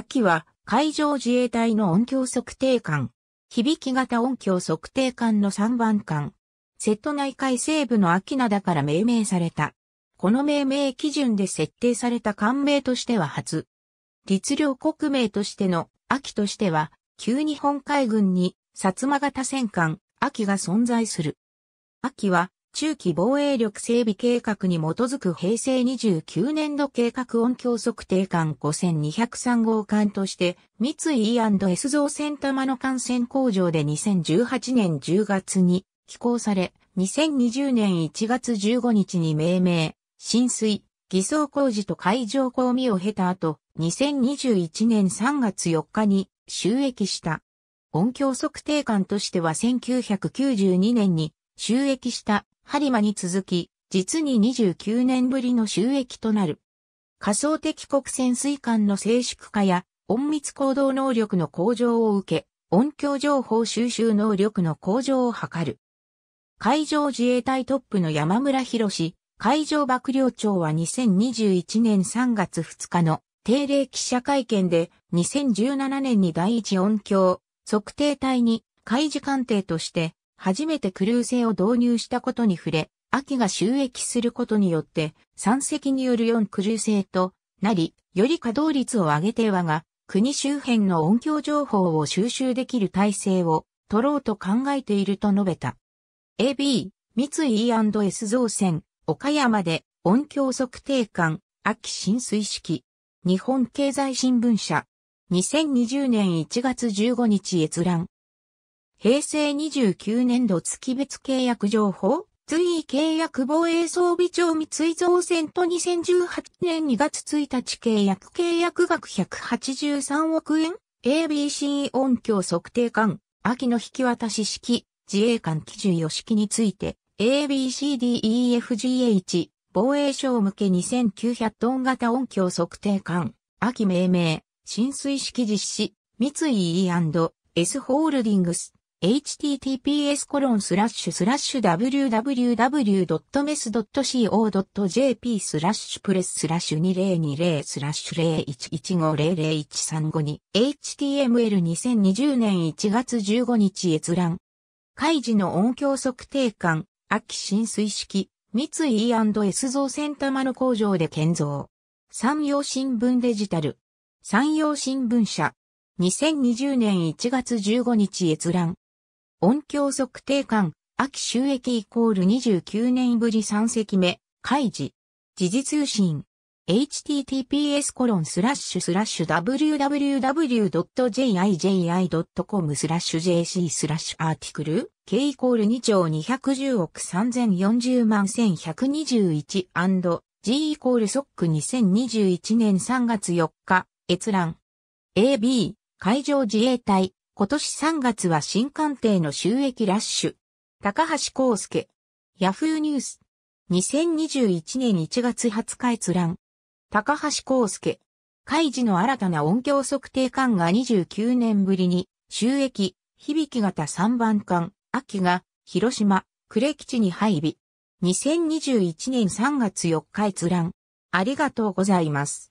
秋は海上自衛隊の音響測定艦、響き型音響測定艦の3番艦、瀬戸内海西部の秋灘から命名された。この命名基準で設定された艦名としては初。律令国名としての秋としては、旧日本海軍に薩摩型戦艦、秋が存在する。秋は、中期防衛力整備計画に基づく平成29年度計画音響測定艦5203号艦として、三井 E&S 造船玉の艦船工場で2018年10月に寄港され、2020年1月15日に命名、浸水、偽装工事と海上工務を経た後、2021年3月4日に収益した。音響測定艦としては1992年に収益した播磨に続き、実に29年ぶりの収益となる。仮想的国潜水艦の静粛化や、隠密行動能力の向上を受け、音響情報収集能力の向上を図る。海上自衛隊トップの山村博士、海上幕僚長は2021年3月2日の定例記者会見で2017年に第一音響測定隊に海事艦艇として初めてクルー制を導入したことに触れ、秋が収益することによって、山積による4クルー制となり、より稼働率を上げてはが、国周辺の音響情報を収集できる体制を取ろうと考えていると述べた。AB、三井 E&S 造船、岡山で音響測定官、秋浸水式。日本経済新聞社。2020年1月15日閲覧。平成29年度月別契約情報、随意契約防衛装備庁三井造船と2018年2月1日契約契約額183億円 ABC 音響測定官、秋の引き渡し式、自衛官基準予式について、ABCDEFGH、防衛省向け2900トン型音響測定艦、秋命名、浸水式実施、三井 E&S ホールディングス、https://www.mes.co.jp スラッシュプレススラッシュ2020スラッシュ011500135に HTML2020 年1月15日閲覧。開示の音響測定管、秋浸水式、三井 E&S 造船玉の工場で建造。山陽新聞デジタル。山陽新聞社。2020年1月15日閲覧。音響測定官、秋収益イコール29年ぶり3席目、開示。時事通信。https コロンスラッシュスラッシュ www.jiji.com スラッシュ jc スラッシュアーティクル k イコール2兆210億3040万 1121&g イコールソック2021年3月4日閲覧 AB 海上自衛隊今年3月は新官邸の収益ラッシュ。高橋光介。ヤフーニュース。2021年1月20日閲覧。高橋光介。開示の新たな音響測定管が29年ぶりに、収益、響き型3番管、秋が、広島、呉基地に配備。2021年3月4日閲覧。ありがとうございます。